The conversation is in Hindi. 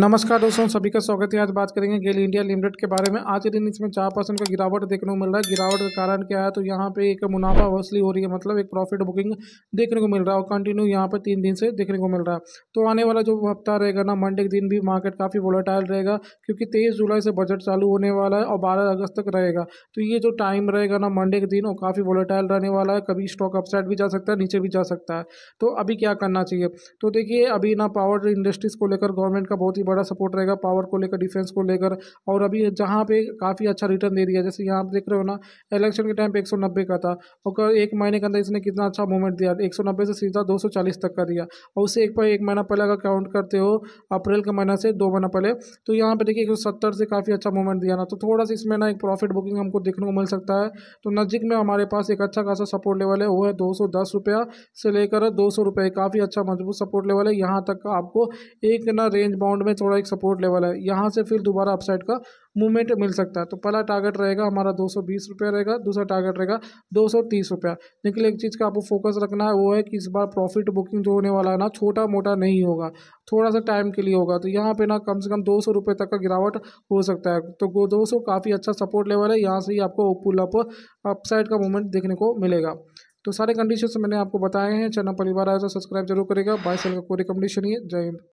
नमस्कार दोस्तों सभी का स्वागत है आज बात करेंगे गेल इंडिया लिमिटेड के बारे में आज के दिन इसमें चार परसेंट का गिरावट देखने को मिल रहा है गिरावट का कारण क्या है तो यहाँ पे एक मुनाफा वसली हो रही है मतलब एक प्रॉफिट बुकिंग देखने को मिल रहा है और कंटिन्यू यहाँ पे तीन दिन से देखने को मिल रहा है तो आने वाला जो हफ्ता रहेगा ना मंडे के दिन भी मार्केट काफ़ी वोलाटाइल रहेगा क्योंकि तेईस जुलाई से बजट चालू होने वाला है और बारह अगस्त तक रहेगा तो ये जो टाइम रहेगा ना मंडे के दिन वो काफ़ी वोलाटाइल रहने वाला है कभी स्टॉक अपसाइड भी जा सकता है नीचे भी जा सकता है तो अभी क्या करना चाहिए तो देखिए अभी ना पावर इंडस्ट्रीज़ को लेकर गवर्नमेंट का बहुत ही ही बड़ा सपोर्ट रहेगा पावर को लेकर डिफेंस को लेकर और अभी जहाँ पे काफ़ी अच्छा रिटर्न दे दिया जैसे यहाँ देख रहे हो ना इलेक्शन के टाइम पे 190 का था और एक महीने के अंदर इसने कितना अच्छा मूवमेंट दिया 190 से सीधा 240 तक का दिया और उससे एक पर एक महीना पहले अगर काउंट करते हो अप्रैल के महीना से दो महीना पहले तो यहाँ पर देखिए एक से काफ़ी अच्छा मूवमेंट दिया ना तो थोड़ा सा इसमें ना एक प्रॉफिट बुकिंग हमको देखने को मिल सकता है तो नज़दीक में हमारे पास एक अच्छा खासा सपोर्ट लेवल है वो है दो रुपया से लेकर दो सौ काफ़ी अच्छा मजबूत सपोर्ट लेवल है यहाँ तक आपको एक ना रेंज बाउंड में में थोड़ा एक सपोर्ट लेवल है यहाँ से फिर दोबारा अपसाइड का मूवमेंट मिल सकता है तो पहला टारगेट रहेगा हमारा दो सौ बीस रुपया रहेगा दूसरा टारगेट रहेगा दो सौ तीस रुपया लेकिन एक चीज़ का आपको फोकस रखना है वो है कि इस बार प्रॉफिट बुकिंग जो होने वाला है ना छोटा मोटा नहीं होगा थोड़ा सा टाइम के लिए होगा तो यहाँ पे ना कम से कम दो सौ रुपये तक का गिरावट हो सकता है तो दो सौ काफ़ी अच्छा सपोर्ट लेवल है यहाँ से ही आपको पुल अप अपसाइड का मूवमेंट देखने को मिलेगा तो सारे कंडीशन मैंने आपको बताए हैं चैनल परिवार आया तो सब्सक्राइब जरूर करेगा बाय सेल का कोई रिकमेंडेशन ही है जय हिंद